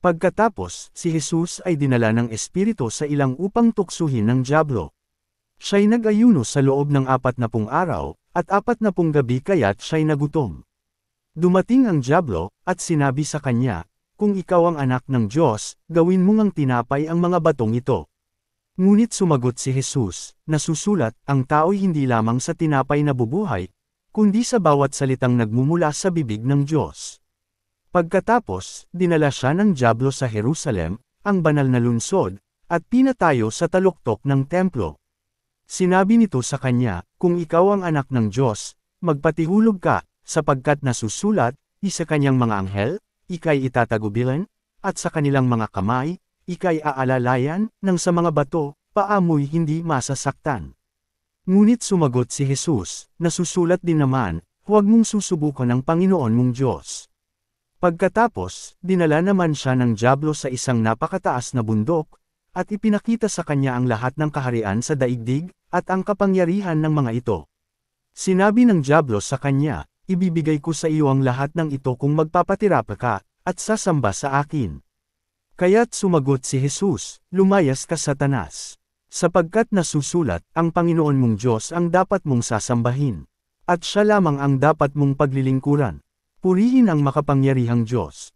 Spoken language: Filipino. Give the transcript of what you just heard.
Pagkatapos, si Jesus ay dinala ng Espiritu sa ilang upang tuksuhin ng Diablo. Siya'y nag-ayuno sa loob ng apat na pung araw, at apat na pung gabi kaya't siya'y nagutom. Dumating ang Diablo, at sinabi sa kanya, Kung ikaw ang anak ng Diyos, gawin mo ngang tinapay ang mga batong ito. Ngunit sumagot si Jesus, nasusulat, ang tao'y hindi lamang sa tinapay na bubuhay, kundi sa bawat salitang nagmumula sa bibig ng Diyos. Pagkatapos, dinala siya ng Diablo sa Jerusalem, ang banal na lungsod, at pinatayo sa taluktok ng templo. Sinabi nito sa kanya, kung ikaw ang anak ng Diyos, magpatihulog ka, sapagkat nasusulat, isa kanyang mga anghel, ikay itatagubilan, at sa kanilang mga kamay, ikay aalalayan, nang sa mga bato, paamoy hindi masasaktan. Ngunit sumagot si Jesus, nasusulat din naman, huwag mong susubukan ang Panginoon mong Diyos. Pagkatapos, dinala naman siya ng Diablo sa isang napakataas na bundok, at ipinakita sa kanya ang lahat ng kaharian sa daigdig, at ang kapangyarihan ng mga ito. Sinabi ng Diablo sa kanya, ibibigay ko sa iyo ang lahat ng ito kung magpapatirapa ka, at sasamba sa akin. Kaya't sumagot si Jesus, lumayas ka satanas. Sapagkat nasusulat, ang Panginoon mong Diyos ang dapat mong sasambahin. At siya lamang ang dapat mong paglilingkuran. Purihin ang makapangyarihang Diyos.